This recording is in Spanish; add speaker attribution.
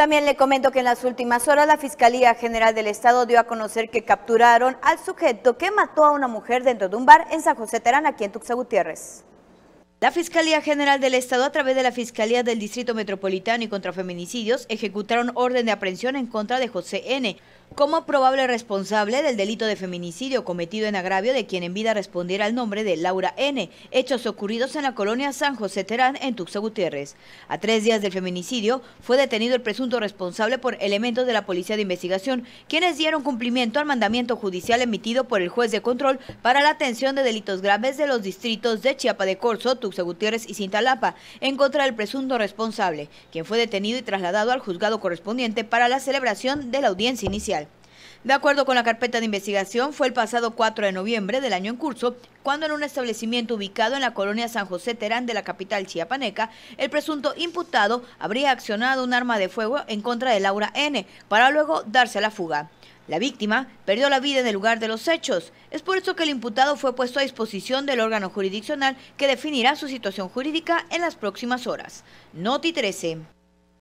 Speaker 1: También le comento que en las últimas horas la Fiscalía General del Estado dio a conocer que capturaron al sujeto que mató a una mujer dentro de un bar en San José Terán, aquí en Tuxa Gutiérrez. La Fiscalía General del Estado, a través de la Fiscalía del Distrito Metropolitano y contra Feminicidios, ejecutaron orden de aprehensión en contra de José N., como probable responsable del delito de feminicidio cometido en agravio de quien en vida respondiera al nombre de Laura N., hechos ocurridos en la colonia San José Terán, en Tuxa Gutiérrez. A tres días del feminicidio fue detenido el presunto responsable por elementos de la Policía de Investigación, quienes dieron cumplimiento al mandamiento judicial emitido por el juez de control para la atención de delitos graves de los distritos de Chiapa de Corzo, Tuxa Gutiérrez y Cintalapa, en contra del presunto responsable, quien fue detenido y trasladado al juzgado correspondiente para la celebración de la audiencia inicial. De acuerdo con la carpeta de investigación, fue el pasado 4 de noviembre del año en curso cuando en un establecimiento ubicado en la colonia San José Terán de la capital chiapaneca, el presunto imputado habría accionado un arma de fuego en contra de Laura N. para luego darse a la fuga. La víctima perdió la vida en el lugar de los hechos. Es por eso que el imputado fue puesto a disposición del órgano jurisdiccional que definirá su situación jurídica en las próximas horas. Noti 13.